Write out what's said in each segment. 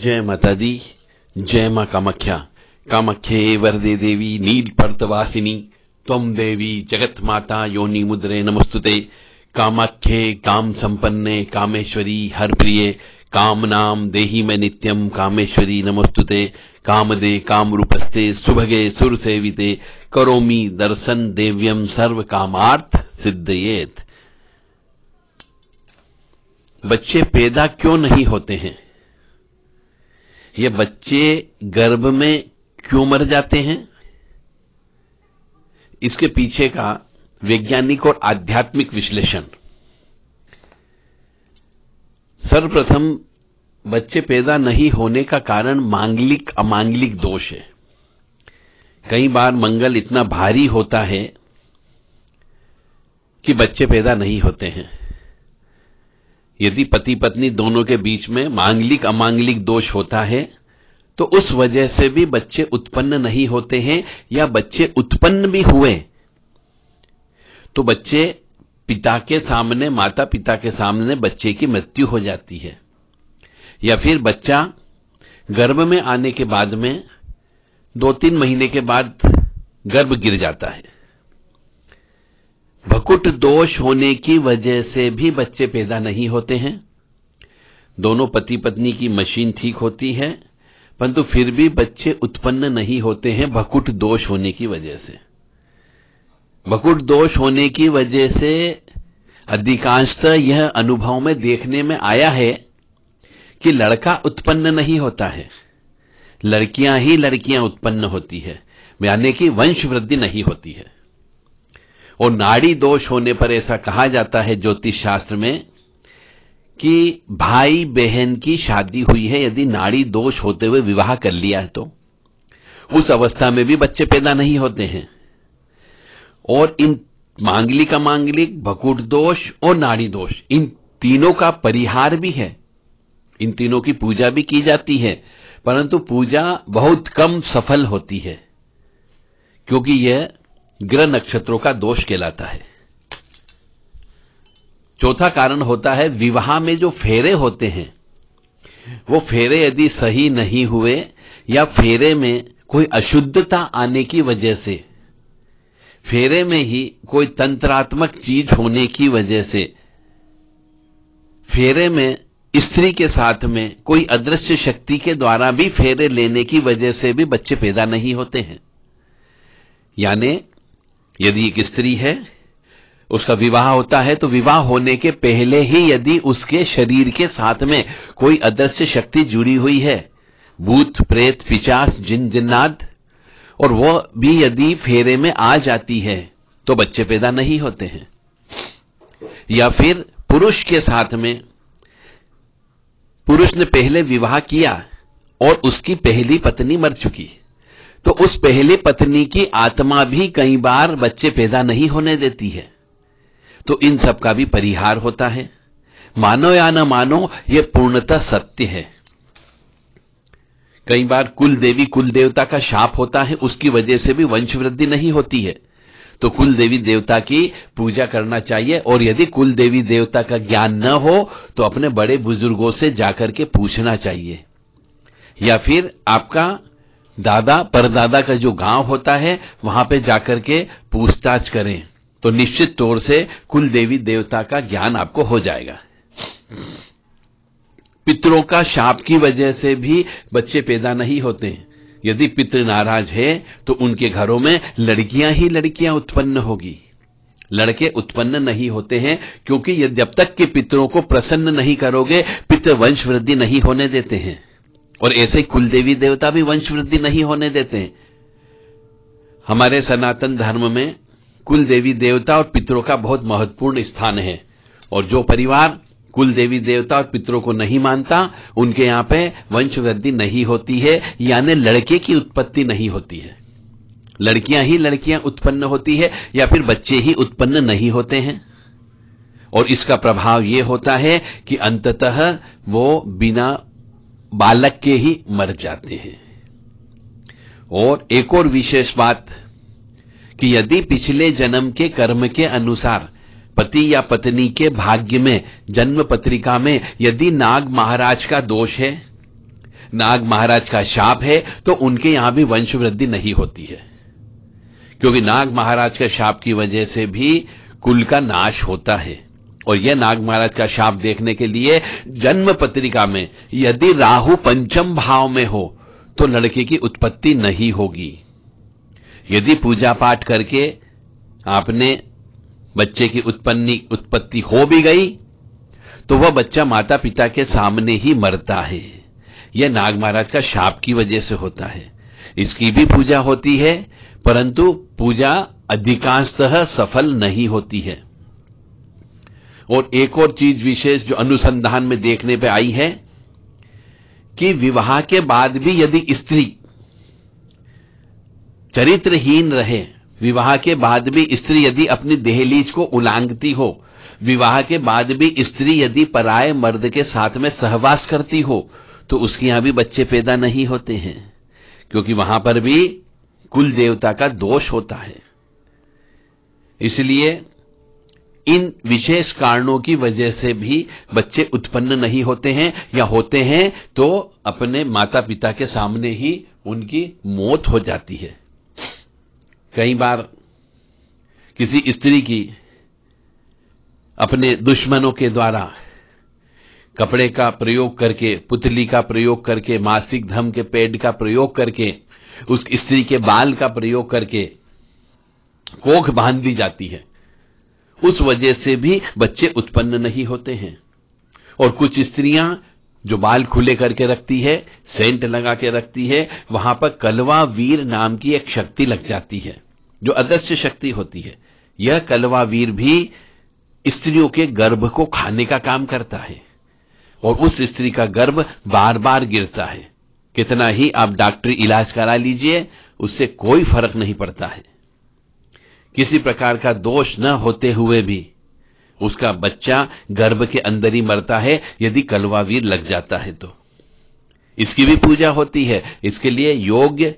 जय माता दी जय मां कामाख्या कामाख्ये वरदे देवी नील पर्तवासिनी त्वं देवी जगत माता योनि मुद्रे नमस्तुते कामाख्ये काम संपन्ने कामेश्वरी हर प्रिय काम नाम देहि में नित्यम कामेश्वरी नमस्तुते कामदे काम रूपस्ते सुभगे सेविते करोमी दर्शन देव्यम सर्व कामार्थ सिद्धयेत बच्चे पैदा क्यों नहीं होते हैं ये बच्चे गर्भ में क्यों मर जाते हैं इसके पीछे का वैज्ञानिक और आध्यात्मिक विश्लेषण सर्वप्रथम बच्चे पैदा नहीं होने का कारण मांगलिक अमांगलिक दोष है कई बार मंगल इतना भारी होता है कि बच्चे पैदा नहीं होते हैं यदि पति पत्नी दोनों के बीच में मांगलिक अमांगलिक दोष होता है तो उस वजह से भी बच्चे उत्पन्न नहीं होते हैं या बच्चे उत्पन्न भी हुए तो बच्चे पिता के सामने माता पिता के सामने बच्चे की मृत्यु हो जाती है या फिर बच्चा गर्भ में आने के बाद में दो तीन महीने के बाद गर्भ गिर जाता है भकुट दोष होने की वजह से भी बच्चे पैदा नहीं होते हैं दोनों पति पत्नी की मशीन ठीक होती है परंतु फिर भी बच्चे उत्पन्न नहीं होते हैं भकुट दोष होने की वजह से भकुट दोष होने की वजह से अधिकांशतः यह अनुभव में देखने में आया है कि लड़का उत्पन्न नहीं होता है लड़कियां ही लड़कियां उत्पन्न होती है यानी कि वंश वृद्धि नहीं होती है और नाड़ी दोष होने पर ऐसा कहा जाता है ज्योतिष शास्त्र में कि भाई बहन की शादी हुई है यदि नाड़ी दोष होते हुए विवाह कर लिया है तो उस अवस्था में भी बच्चे पैदा नहीं होते हैं और इन मांगलिक का मांगलिक भकुट दोष और नाड़ी दोष इन तीनों का परिहार भी है इन तीनों की पूजा भी की जाती है परंतु पूजा बहुत कम सफल होती है क्योंकि यह ग्रह नक्षत्रों का दोष कहलाता है चौथा कारण होता है विवाह में जो फेरे होते हैं वो फेरे यदि सही नहीं हुए या फेरे में कोई अशुद्धता आने की वजह से फेरे में ही कोई तंत्रात्मक चीज होने की वजह से फेरे में स्त्री के साथ में कोई अदृश्य शक्ति के द्वारा भी फेरे लेने की वजह से भी बच्चे पैदा नहीं होते हैं यानी यदि एक स्त्री है उसका विवाह होता है तो विवाह होने के पहले ही यदि उसके शरीर के साथ में कोई अदृश्य शक्ति जुड़ी हुई है भूत प्रेत पिचास जिन जिन्नाद और वह भी यदि फेरे में आ जाती है तो बच्चे पैदा नहीं होते हैं या फिर पुरुष के साथ में पुरुष ने पहले विवाह किया और उसकी पहली पत्नी मर चुकी है तो उस पहले पत्नी की आत्मा भी कई बार बच्चे पैदा नहीं होने देती है तो इन सब का भी परिहार होता है मानो या न मानो यह पूर्णतः सत्य है कई बार कुल देवी कुल देवता का शाप होता है उसकी वजह से भी वंश वृद्धि नहीं होती है तो कुल देवी देवता की पूजा करना चाहिए और यदि कुल देवी देवता का ज्ञान न हो तो अपने बड़े बुजुर्गों से जाकर के पूछना चाहिए या फिर आपका दादा परदादा का जो गांव होता है वहां पे जाकर के पूछताछ करें तो निश्चित तौर से कुल देवी देवता का ज्ञान आपको हो जाएगा पितरों का शाप की वजह से भी बच्चे पैदा नहीं होते हैं यदि पितृ नाराज है तो उनके घरों में लड़कियां ही लड़कियां उत्पन्न होगी लड़के उत्पन्न नहीं होते हैं क्योंकि जब तक के पितरों को प्रसन्न नहीं करोगे पितृवंश वृद्धि नहीं होने देते हैं और ऐसे कुल देवी देवता भी वंश वृद्धि नहीं होने देते हैं हमारे सनातन धर्म में कुल देवी देवता और पितरों का बहुत महत्वपूर्ण स्थान है और जो परिवार कुल देवी देवता और पितरों को नहीं मानता उनके यहां पे वंश वृद्धि नहीं होती है यानी लड़के की उत्पत्ति नहीं होती है लड़कियां ही लड़कियां उत्पन्न होती है या फिर बच्चे ही उत्पन्न नहीं होते हैं और इसका प्रभाव यह होता है कि अंततः वो बिना बालक के ही मर जाते हैं और एक और विशेष बात कि यदि पिछले जन्म के कर्म के अनुसार पति या पत्नी के भाग्य में जन्म पत्रिका में यदि नाग महाराज का दोष है नाग महाराज का शाप है तो उनके यहां भी वंश वृद्धि नहीं होती है क्योंकि नाग महाराज का शाप की वजह से भी कुल का नाश होता है और यह नाग महाराज का शाप देखने के लिए जन्म पत्रिका में यदि राहु पंचम भाव में हो तो लड़के की उत्पत्ति नहीं होगी यदि पूजा पाठ करके आपने बच्चे की उत्पन्नी उत्पत्ति हो भी गई तो वह बच्चा माता पिता के सामने ही मरता है यह नाग महाराज का शाप की वजह से होता है इसकी भी पूजा होती है परंतु पूजा अधिकांशतः सफल नहीं होती है और एक और चीज विशेष जो अनुसंधान में देखने पे आई है कि विवाह के बाद भी यदि स्त्री चरित्रहीन रहे विवाह के बाद भी स्त्री यदि अपनी दहलीज को उलांगती हो विवाह के बाद भी स्त्री यदि पराए मर्द के साथ में सहवास करती हो तो उसके यहां भी बच्चे पैदा नहीं होते हैं क्योंकि वहां पर भी कुल देवता का दोष होता है इसलिए इन विशेष कारणों की वजह से भी बच्चे उत्पन्न नहीं होते हैं या होते हैं तो अपने माता पिता के सामने ही उनकी मौत हो जाती है कई बार किसी स्त्री की अपने दुश्मनों के द्वारा कपड़े का प्रयोग करके पुतली का प्रयोग करके मासिक धम के पेड का प्रयोग करके उस स्त्री के बाल का प्रयोग करके कोख बांध दी जाती है उस वजह से भी बच्चे उत्पन्न नहीं होते हैं और कुछ स्त्रियां जो बाल खुले करके रखती है सेंट लगा के रखती है वहां पर कलवा वीर नाम की एक शक्ति लग जाती है जो अदृश्य शक्ति होती है यह कलवा वीर भी स्त्रियों के गर्भ को खाने का काम करता है और उस स्त्री का गर्भ बार बार गिरता है कितना ही आप डॉक्टरी इलाज करा लीजिए उससे कोई फर्क नहीं पड़ता है किसी प्रकार का दोष न होते हुए भी उसका बच्चा गर्भ के अंदर ही मरता है यदि कलवावीर लग जाता है तो इसकी भी पूजा होती है इसके लिए योग्य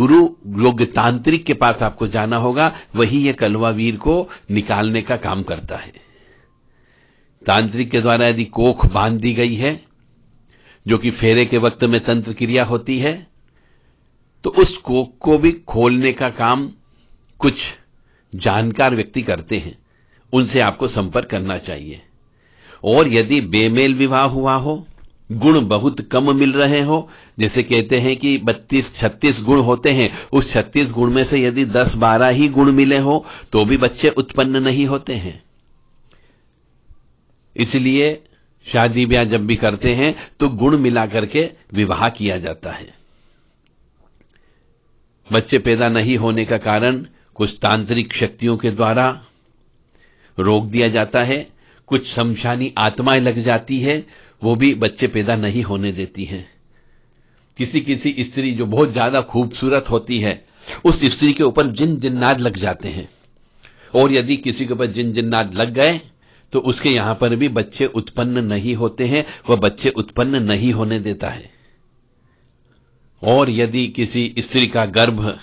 गुरु योग्य तांत्रिक के पास आपको जाना होगा वही यह कलवावीर को निकालने का काम करता है तांत्रिक के द्वारा यदि कोख बांध दी गई है जो कि फेरे के वक्त में तंत्र क्रिया होती है तो उस कोख को भी खोलने का काम कुछ जानकार व्यक्ति करते हैं उनसे आपको संपर्क करना चाहिए और यदि बेमेल विवाह हुआ हो गुण बहुत कम मिल रहे हो जैसे कहते हैं कि 32 36 गुण होते हैं उस 36 गुण में से यदि 10 12 ही गुण मिले हो तो भी बच्चे उत्पन्न नहीं होते हैं इसलिए शादी ब्याह जब भी करते हैं तो गुण मिला करके विवाह किया जाता है बच्चे पैदा नहीं होने का कारण कुछ तांत्रिक शक्तियों के द्वारा रोक दिया जाता है कुछ शमशानी आत्माएं लग जाती है वो भी बच्चे पैदा नहीं होने देती हैं किसी किसी स्त्री जो बहुत ज्यादा खूबसूरत होती है उस स्त्री के ऊपर जिन जिन्नाद लग जाते हैं और यदि किसी के ऊपर जिन जिन्नाद लग गए तो उसके यहां पर भी बच्चे उत्पन्न नहीं होते हैं वह बच्चे उत्पन्न नहीं होने देता है और यदि किसी स्त्री का गर्भ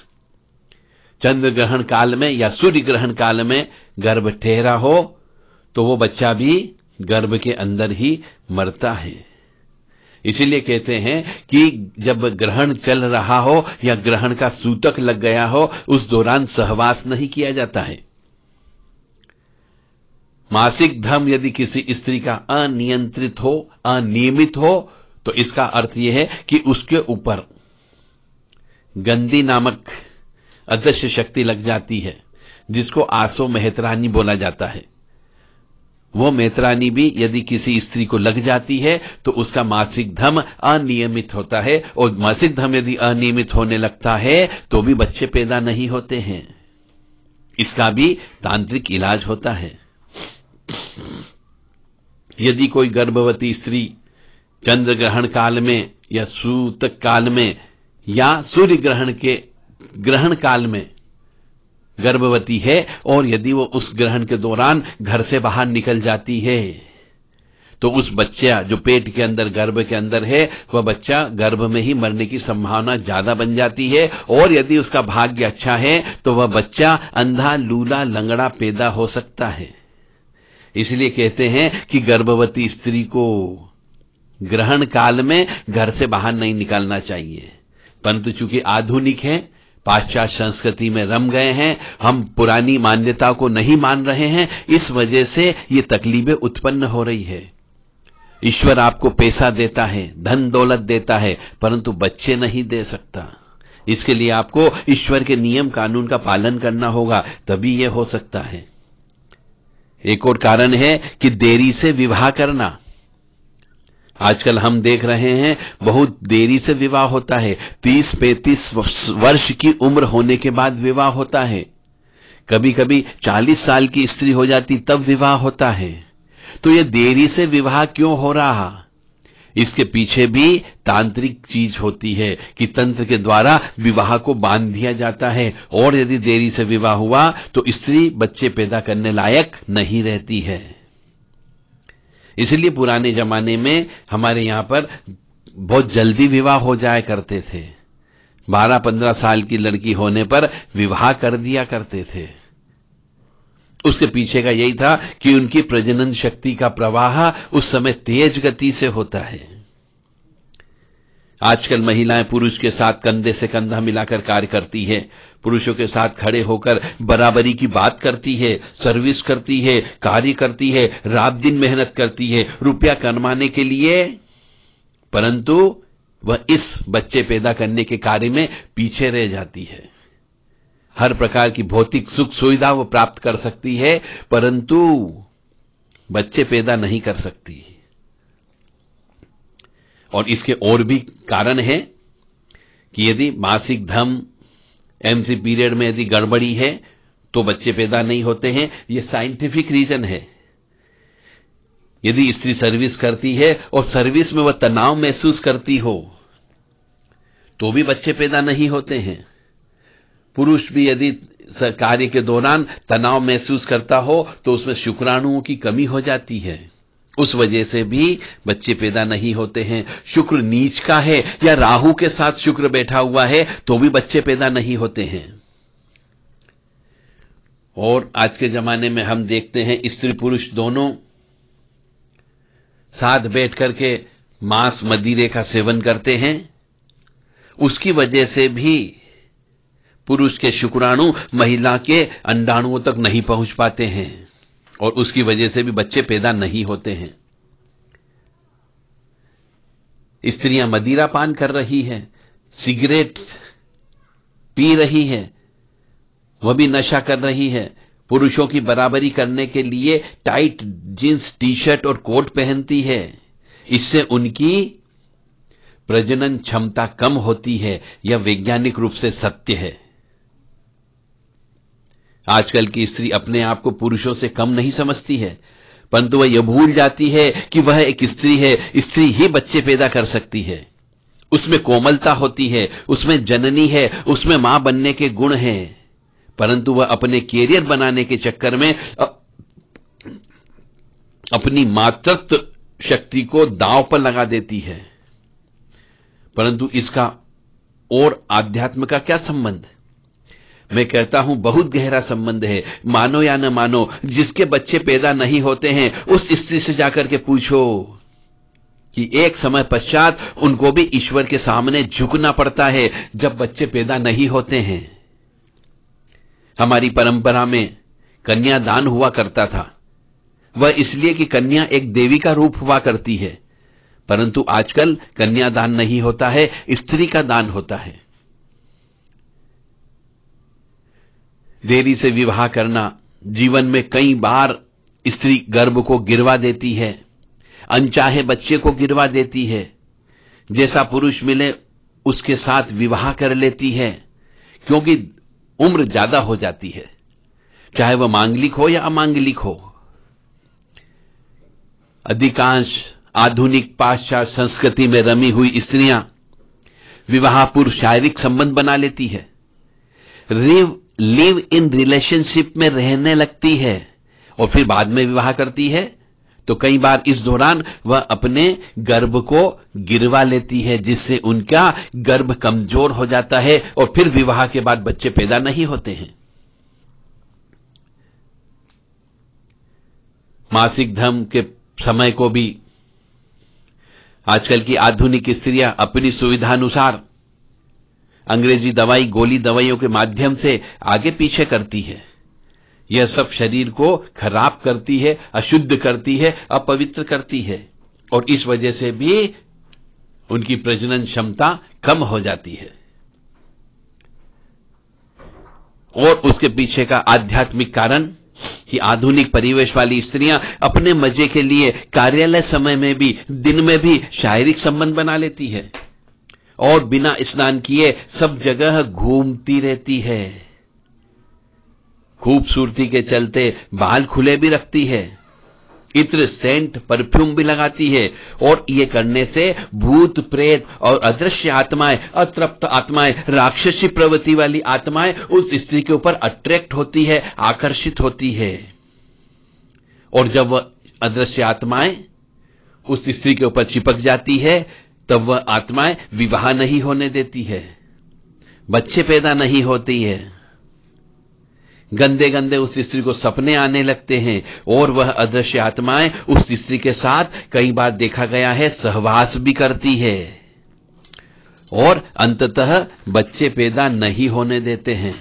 चंद्र ग्रहण काल में या सूर्य ग्रहण काल में गर्भ ठहरा हो तो वो बच्चा भी गर्भ के अंदर ही मरता है इसीलिए कहते हैं कि जब ग्रहण चल रहा हो या ग्रहण का सूतक लग गया हो उस दौरान सहवास नहीं किया जाता है मासिक धर्म यदि किसी स्त्री का अनियंत्रित हो अनियमित हो तो इसका अर्थ यह है कि उसके ऊपर गंदी नामक अदृश्य शक्ति लग जाती है जिसको आसो मेहतरानी बोला जाता है वह मेहतरानी भी यदि किसी स्त्री को लग जाती है तो उसका मासिक धम अनियमित होता है और मासिक धम यदि अनियमित होने लगता है तो भी बच्चे पैदा नहीं होते हैं इसका भी तांत्रिक इलाज होता है यदि कोई गर्भवती स्त्री चंद्र ग्रहण काल में या सूतक काल में या सूर्य ग्रहण के ग्रहण काल में गर्भवती है और यदि वो उस ग्रहण के दौरान घर से बाहर निकल जाती है तो उस बच्चा जो पेट के अंदर गर्भ के अंदर है वह बच्चा गर्भ में ही मरने की संभावना ज्यादा बन जाती है और यदि उसका भाग्य अच्छा है तो वह बच्चा अंधा लूला लंगड़ा पैदा हो सकता है इसलिए कहते हैं कि गर्भवती स्त्री को ग्रहण काल में घर से बाहर नहीं निकालना चाहिए परंतु चूंकि आधुनिक है पाश्चात्य संस्कृति में रम गए हैं हम पुरानी मान्यता को नहीं मान रहे हैं इस वजह से ये तकलीफें उत्पन्न हो रही है ईश्वर आपको पैसा देता है धन दौलत देता है परंतु बच्चे नहीं दे सकता इसके लिए आपको ईश्वर के नियम कानून का पालन करना होगा तभी यह हो सकता है एक और कारण है कि देरी से विवाह करना आजकल हम देख रहे हैं बहुत देरी से विवाह होता है तीस पैंतीस वर्ष की उम्र होने के बाद विवाह होता है कभी कभी चालीस साल की स्त्री हो जाती तब विवाह होता है तो यह देरी से विवाह क्यों हो रहा इसके पीछे भी तांत्रिक चीज होती है कि तंत्र के द्वारा विवाह को बांध दिया जाता है और यदि देरी से विवाह हुआ तो स्त्री बच्चे पैदा करने लायक नहीं रहती है इसलिए पुराने जमाने में हमारे यहां पर बहुत जल्दी विवाह हो जाया करते थे बारह पंद्रह साल की लड़की होने पर विवाह कर दिया करते थे उसके पीछे का यही था कि उनकी प्रजनन शक्ति का प्रवाह उस समय तेज गति से होता है आजकल महिलाएं पुरुष के साथ कंधे से कंधा मिलाकर कार्य करती हैं पुरुषों के साथ खड़े होकर बराबरी की बात करती है सर्विस करती है कार्य करती है रात दिन मेहनत करती है रुपया कमाने के लिए परंतु वह इस बच्चे पैदा करने के कार्य में पीछे रह जाती है हर प्रकार की भौतिक सुख सुविधा वह प्राप्त कर सकती है परंतु बच्चे पैदा नहीं कर सकती और इसके और भी कारण है कि यदि मासिक धर्म एमसी पीरियड में यदि गड़बड़ी है तो बच्चे पैदा नहीं होते हैं यह साइंटिफिक रीजन है यदि स्त्री सर्विस करती है और सर्विस में वह तनाव महसूस करती हो तो भी बच्चे पैदा नहीं होते हैं पुरुष भी यदि कार्य के दौरान तनाव महसूस करता हो तो उसमें शुक्राणुओं की कमी हो जाती है उस वजह से भी बच्चे पैदा नहीं होते हैं शुक्र नीच का है या राहु के साथ शुक्र बैठा हुआ है तो भी बच्चे पैदा नहीं होते हैं और आज के जमाने में हम देखते हैं स्त्री पुरुष दोनों साथ बैठ करके मांस मदिरे का सेवन करते हैं उसकी वजह से भी पुरुष के शुक्राणु महिला के अंडाणुओं तक नहीं पहुंच पाते हैं और उसकी वजह से भी बच्चे पैदा नहीं होते हैं स्त्रियां मदिरा पान कर रही है सिगरेट पी रही है वह भी नशा कर रही है पुरुषों की बराबरी करने के लिए टाइट जींस टी शर्ट और कोट पहनती है इससे उनकी प्रजनन क्षमता कम होती है यह वैज्ञानिक रूप से सत्य है आजकल की स्त्री अपने आप को पुरुषों से कम नहीं समझती है परंतु वह यह भूल जाती है कि वह एक स्त्री है स्त्री ही बच्चे पैदा कर सकती है उसमें कोमलता होती है उसमें जननी है उसमें मां बनने के गुण हैं परंतु वह अपने कैरियर बनाने के चक्कर में अपनी मातृत्व शक्ति को दांव पर लगा देती है परंतु इसका और आध्यात्म का क्या संबंध मैं कहता हूं बहुत गहरा संबंध है मानो या न मानो जिसके बच्चे पैदा नहीं होते हैं उस स्त्री से जाकर के पूछो कि एक समय पश्चात उनको भी ईश्वर के सामने झुकना पड़ता है जब बच्चे पैदा नहीं होते हैं हमारी परंपरा में कन्या दान हुआ करता था वह इसलिए कि कन्या एक देवी का रूप हुआ करती है परंतु आजकल कन्यादान नहीं होता है स्त्री का दान होता है देरी से विवाह करना जीवन में कई बार स्त्री गर्भ को गिरवा देती है अनचाहे बच्चे को गिरवा देती है जैसा पुरुष मिले उसके साथ विवाह कर लेती है क्योंकि उम्र ज्यादा हो जाती है चाहे वह मांगलिक हो या अमांगलिक हो अधिकांश आधुनिक पाश्चात्य संस्कृति में रमी हुई स्त्रियां विवाह पूर्व शारीरिक संबंध बना लेती है रेव लिव इन रिलेशनशिप में रहने लगती है और फिर बाद में विवाह करती है तो कई बार इस दौरान वह अपने गर्भ को गिरवा लेती है जिससे उनका गर्भ कमजोर हो जाता है और फिर विवाह के बाद बच्चे पैदा नहीं होते हैं मासिक धर्म के समय को भी आजकल की आधुनिक स्त्रियां अपनी सुविधानुसार अंग्रेजी दवाई गोली दवाइयों के माध्यम से आगे पीछे करती है यह सब शरीर को खराब करती है अशुद्ध करती है अपवित्र करती है और इस वजह से भी उनकी प्रजनन क्षमता कम हो जाती है और उसके पीछे का आध्यात्मिक कारण कि आधुनिक परिवेश वाली स्त्रियां अपने मजे के लिए कार्यालय समय में भी दिन में भी शारीरिक संबंध बना लेती है और बिना स्नान किए सब जगह घूमती रहती है खूबसूरती के चलते बाल खुले भी रखती है इत्र सेंट परफ्यूम भी लगाती है और ये करने से भूत प्रेत और अदृश्य आत्माएं अतृप्त आत्माएं राक्षसी प्रवृत्ति वाली आत्माएं उस स्त्री के ऊपर अट्रैक्ट होती है आकर्षित होती है और जब वह अदृश्य आत्माएं उस स्त्री के ऊपर चिपक जाती है तब वह आत्माएं विवाह नहीं होने देती है बच्चे पैदा नहीं होती है गंदे गंदे उस स्त्री को सपने आने लगते हैं और वह अदृश्य आत्माएं उस स्त्री के साथ कई बार देखा गया है सहवास भी करती है और अंततः बच्चे पैदा नहीं होने देते हैं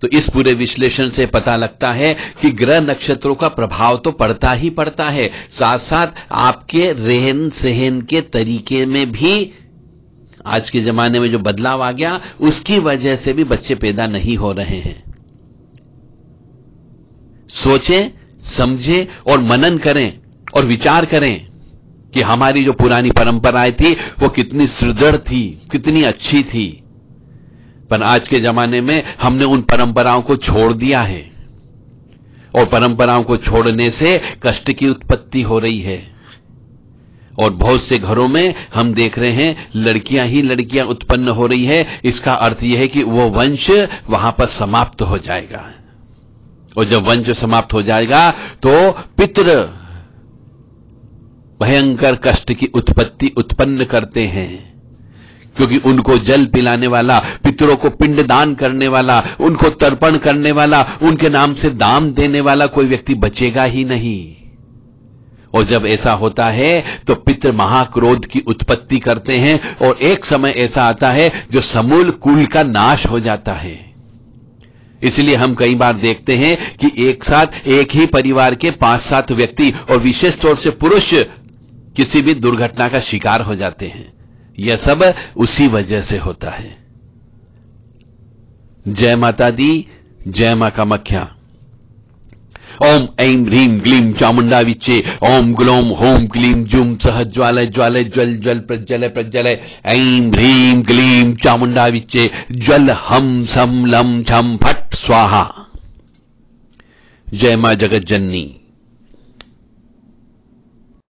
तो इस पूरे विश्लेषण से पता लगता है कि ग्रह नक्षत्रों का प्रभाव तो पड़ता ही पड़ता है साथ साथ आपके रहन सहन के तरीके में भी आज के जमाने में जो बदलाव आ गया उसकी वजह से भी बच्चे पैदा नहीं हो रहे हैं सोचें समझें और मनन करें और विचार करें कि हमारी जो पुरानी परंपराएं थी वो कितनी सुदृढ़ थी कितनी अच्छी थी पर आज के जमाने में हमने उन परंपराओं को छोड़ दिया है और परंपराओं को छोड़ने से कष्ट की उत्पत्ति हो रही है और बहुत से घरों में हम देख रहे हैं लड़कियां ही लड़कियां उत्पन्न हो रही है इसका अर्थ यह है कि वो वंश वहां पर समाप्त हो जाएगा और जब वंश समाप्त हो जाएगा तो पितृ भयंकर कष्ट की उत्पत्ति उत्पन्न करते हैं क्योंकि उनको जल पिलाने वाला पितरों को पिंड दान करने वाला उनको तर्पण करने वाला उनके नाम से दाम देने वाला कोई व्यक्ति बचेगा ही नहीं और जब ऐसा होता है तो पितृ महाक्रोध की उत्पत्ति करते हैं और एक समय ऐसा आता है जो समूल कुल का नाश हो जाता है इसलिए हम कई बार देखते हैं कि एक साथ एक ही परिवार के पांच सात व्यक्ति और विशेष तौर से पुरुष किसी भी दुर्घटना का शिकार हो जाते हैं यह सब उसी वजह से होता है जय माता दी जय मां का मख्या ओम ऐम ह्रीम ग्लीम चामुंडा विच्चे ओम ग्लोम होम ग्लीम जुम सह ज्वाल ज्वाल ज्वल ज्वल प्रज्वल प्रज्वल ऐम ह्रीम ग्लीम चामुंडा विच्चे ज्वल हम सम लम छम फट स्वाहा जय मां जगत जननी